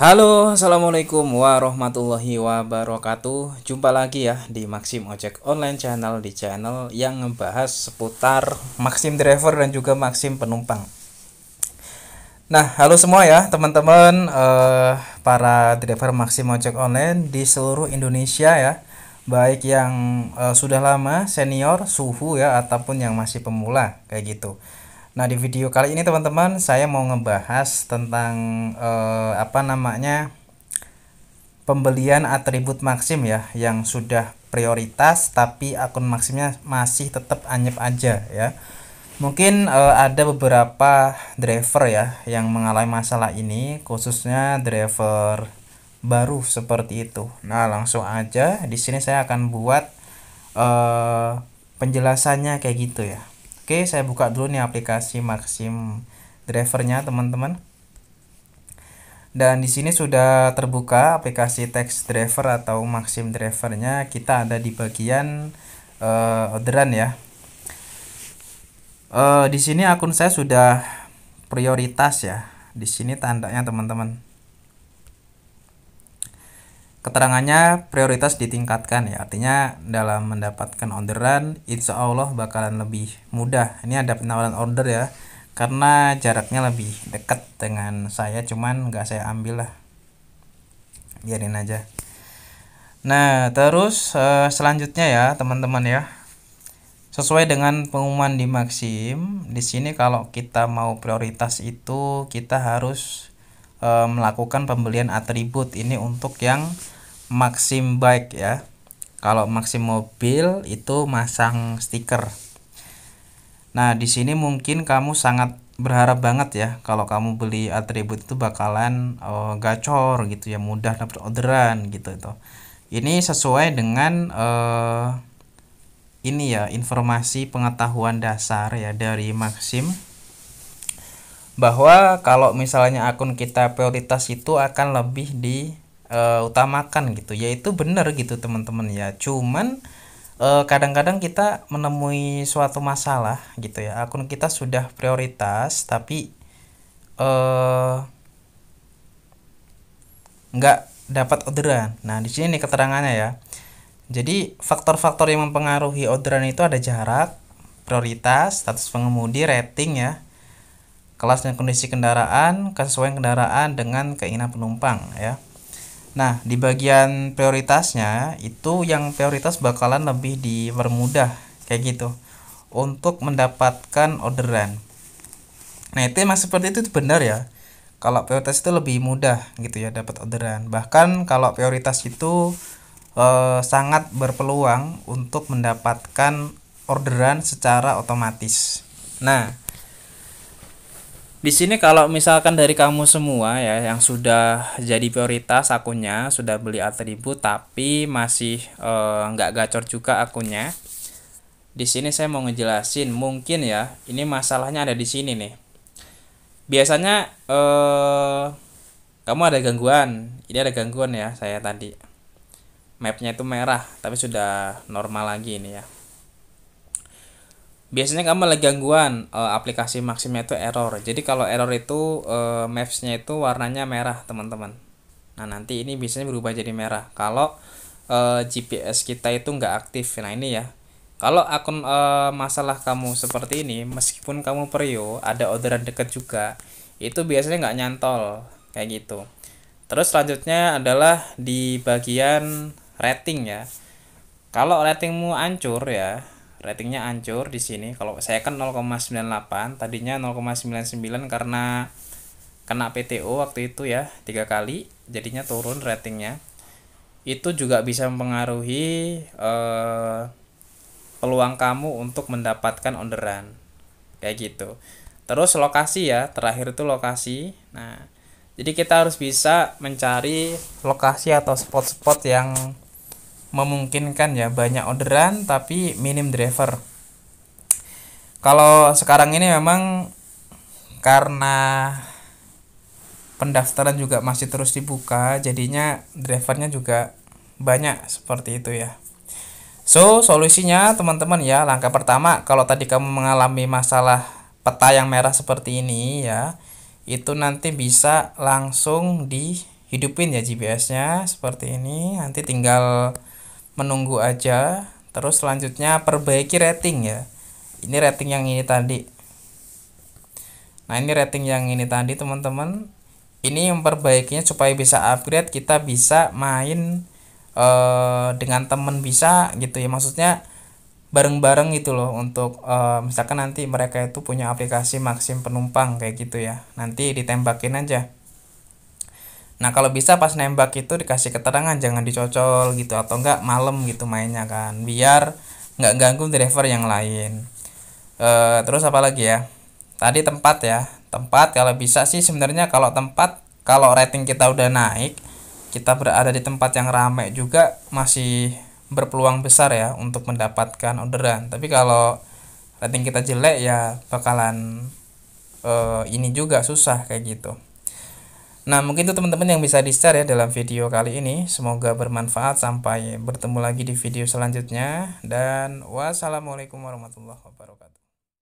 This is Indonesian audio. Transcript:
Halo, assalamualaikum warahmatullahi wabarakatuh. Jumpa lagi ya di Maxim Ojek Online Channel di channel yang membahas seputar Maxim Driver dan juga Maxim Penumpang. Nah, halo semua ya teman-teman eh, para driver Maxim Ojek Online di seluruh Indonesia ya, baik yang eh, sudah lama senior, suhu ya ataupun yang masih pemula kayak gitu. Nah, di video kali ini teman-teman saya mau ngebahas tentang eh, apa namanya pembelian atribut maksim ya yang sudah prioritas tapi akun maksimnya masih tetap anyep aja ya. Mungkin eh, ada beberapa driver ya yang mengalami masalah ini khususnya driver baru seperti itu. Nah, langsung aja di sini saya akan buat eh, penjelasannya kayak gitu ya. Oke, saya buka dulu nih aplikasi Maxim drivernya teman-teman. Dan di sini sudah terbuka aplikasi text driver atau Maxim drivernya. Kita ada di bagian uh, orderan ya. Uh, di sini akun saya sudah prioritas ya. Di sini tandanya teman-teman keterangannya prioritas ditingkatkan ya artinya dalam mendapatkan orderan insya Allah bakalan lebih mudah ini ada penawaran order ya karena jaraknya lebih dekat dengan saya cuman nggak saya ambil lah biarin aja nah terus eh, selanjutnya ya teman-teman ya sesuai dengan pengumuman di Maxim di sini kalau kita mau prioritas itu kita harus e, melakukan pembelian atribut ini untuk yang Maxim bike ya. Kalau Maxim mobil itu masang stiker. Nah, di sini mungkin kamu sangat berharap banget ya kalau kamu beli atribut itu bakalan e, gacor gitu ya, mudah dapat orderan gitu itu. Ini sesuai dengan e, ini ya informasi pengetahuan dasar ya dari Maxim bahwa kalau misalnya akun kita prioritas itu akan lebih diutamakan eh, uh, gitu yaitu benar gitu teman-teman ya cuman eh, kadang-kadang uh, kita menemui suatu masalah gitu ya akun kita sudah prioritas tapi uh, nggak dapat orderan nah di sini nih keterangannya ya jadi faktor-faktor yang mempengaruhi orderan itu ada jarak prioritas status pengemudi rating ya kelas dan kondisi kendaraan, kesesuaian kendaraan dengan keinginan penumpang ya. Nah, di bagian prioritasnya itu yang prioritas bakalan lebih dipermudah kayak gitu untuk mendapatkan orderan. Nah, itu emang seperti itu, benar ya. Kalau prioritas itu lebih mudah gitu ya dapat orderan. Bahkan kalau prioritas itu eh, sangat berpeluang untuk mendapatkan orderan secara otomatis. Nah, di sini kalau misalkan dari kamu semua ya yang sudah jadi prioritas akunnya, sudah beli atribut tapi masih nggak eh, nggak gacor juga akunnya. Di sini saya mau ngejelasin mungkin ya, ini masalahnya ada di sini nih. Biasanya e, kamu ada gangguan, ini ada gangguan ya saya tadi. Mapnya itu merah tapi sudah normal lagi ini ya biasanya kamu lagi gangguan uh, aplikasi maksimnya itu error. Jadi kalau error itu uh, Maps-nya itu warnanya merah, teman-teman. Nah, nanti ini biasanya berubah jadi merah kalau uh, eh, GPS kita itu nggak aktif. Nah, ini ya. Kalau akun uh, masalah kamu seperti ini, meskipun kamu Perio, ada orderan deket juga, itu biasanya nggak nyantol kayak gitu. Terus selanjutnya adalah di bagian rating ya. Kalau ratingmu hancur ya, ratingnya hancur di sini kalau saya kan 0,98 tadinya 0,99 karena kena PTO waktu itu ya tiga kali jadinya turun ratingnya itu juga bisa mempengaruhi eh, peluang kamu untuk mendapatkan orderan kayak gitu terus lokasi ya terakhir itu lokasi nah jadi kita harus bisa mencari lokasi atau spot-spot yang memungkinkan ya banyak orderan tapi minim driver. Kalau sekarang ini memang karena pendaftaran juga masih terus dibuka, jadinya drivernya juga banyak seperti itu ya. So, solusinya teman-teman ya, langkah pertama kalau tadi kamu mengalami masalah peta yang merah seperti ini ya, itu nanti bisa langsung dihidupin ya GPS-nya seperti ini. Nanti tinggal menunggu aja terus selanjutnya perbaiki rating ya ini rating yang ini tadi nah ini rating yang ini tadi teman-teman ini memperbaikinya supaya bisa upgrade kita bisa main uh, dengan temen bisa gitu ya maksudnya bareng-bareng gitu loh untuk uh, misalkan nanti mereka itu punya aplikasi maksim penumpang kayak gitu ya nanti ditembakin aja Nah kalau bisa pas nembak itu dikasih keterangan jangan dicocol gitu atau enggak malam gitu mainnya kan biar nggak ganggu driver yang lain. E, terus apa lagi ya? Tadi tempat ya tempat kalau bisa sih sebenarnya kalau tempat kalau rating kita udah naik kita berada di tempat yang ramai juga masih berpeluang besar ya untuk mendapatkan orderan. Tapi kalau rating kita jelek ya bakalan e, ini juga susah kayak gitu. Nah, mungkin itu teman-teman yang bisa di-share ya dalam video kali ini. Semoga bermanfaat. Sampai bertemu lagi di video selanjutnya. Dan wassalamualaikum warahmatullahi wabarakatuh.